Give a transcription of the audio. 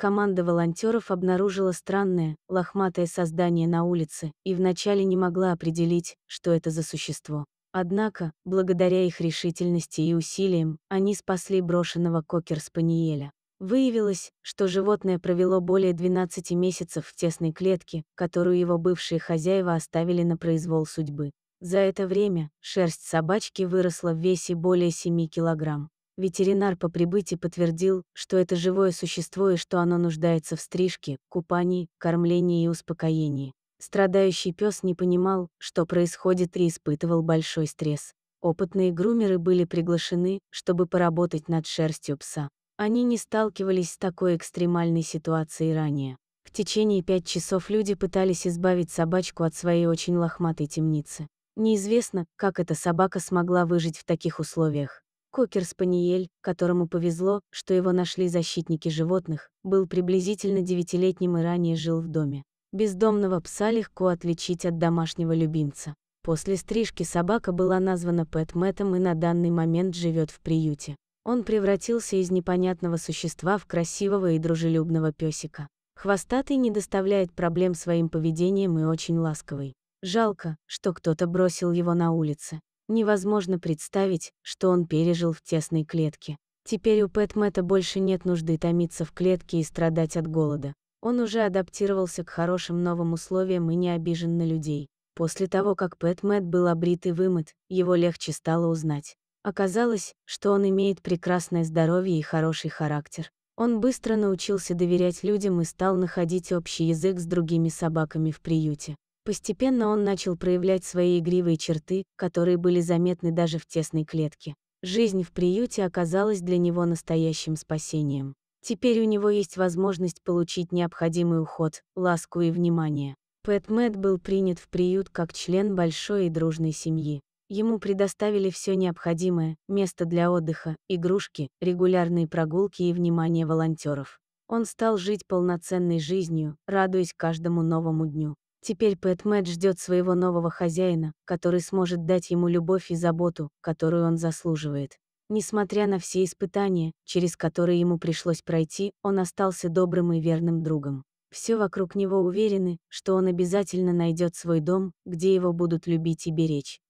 Команда волонтеров обнаружила странное, лохматое создание на улице и вначале не могла определить, что это за существо. Однако, благодаря их решительности и усилиям, они спасли брошенного кокер-спаниеля. Выявилось, что животное провело более 12 месяцев в тесной клетке, которую его бывшие хозяева оставили на произвол судьбы. За это время шерсть собачки выросла в весе более 7 килограмм. Ветеринар по прибытии подтвердил, что это живое существо и что оно нуждается в стрижке, купании, кормлении и успокоении. Страдающий пес не понимал, что происходит и испытывал большой стресс. Опытные грумеры были приглашены, чтобы поработать над шерстью пса. Они не сталкивались с такой экстремальной ситуацией ранее. В течение пять часов люди пытались избавить собачку от своей очень лохматой темницы. Неизвестно, как эта собака смогла выжить в таких условиях. Кокер-спаниель, которому повезло, что его нашли защитники животных, был приблизительно девятилетним и ранее жил в доме. Бездомного пса легко отличить от домашнего любимца. После стрижки собака была названа Пэт Мэттом и на данный момент живет в приюте. Он превратился из непонятного существа в красивого и дружелюбного песика. Хвостатый не доставляет проблем своим поведением и очень ласковый. Жалко, что кто-то бросил его на улице. Невозможно представить, что он пережил в тесной клетке. Теперь у Пэтмэта больше нет нужды томиться в клетке и страдать от голода. Он уже адаптировался к хорошим новым условиям и не обижен на людей. После того, как Пэтмэт был обрит и вымыт, его легче стало узнать. Оказалось, что он имеет прекрасное здоровье и хороший характер. Он быстро научился доверять людям и стал находить общий язык с другими собаками в приюте. Постепенно он начал проявлять свои игривые черты, которые были заметны даже в тесной клетке. Жизнь в приюте оказалась для него настоящим спасением. Теперь у него есть возможность получить необходимый уход, ласку и внимание. Пэт Мэтт был принят в приют как член большой и дружной семьи. Ему предоставили все необходимое, место для отдыха, игрушки, регулярные прогулки и внимание волонтеров. Он стал жить полноценной жизнью, радуясь каждому новому дню. Теперь Пэт Пэтмэт ждет своего нового хозяина, который сможет дать ему любовь и заботу, которую он заслуживает. Несмотря на все испытания, через которые ему пришлось пройти, он остался добрым и верным другом. Все вокруг него уверены, что он обязательно найдет свой дом, где его будут любить и беречь.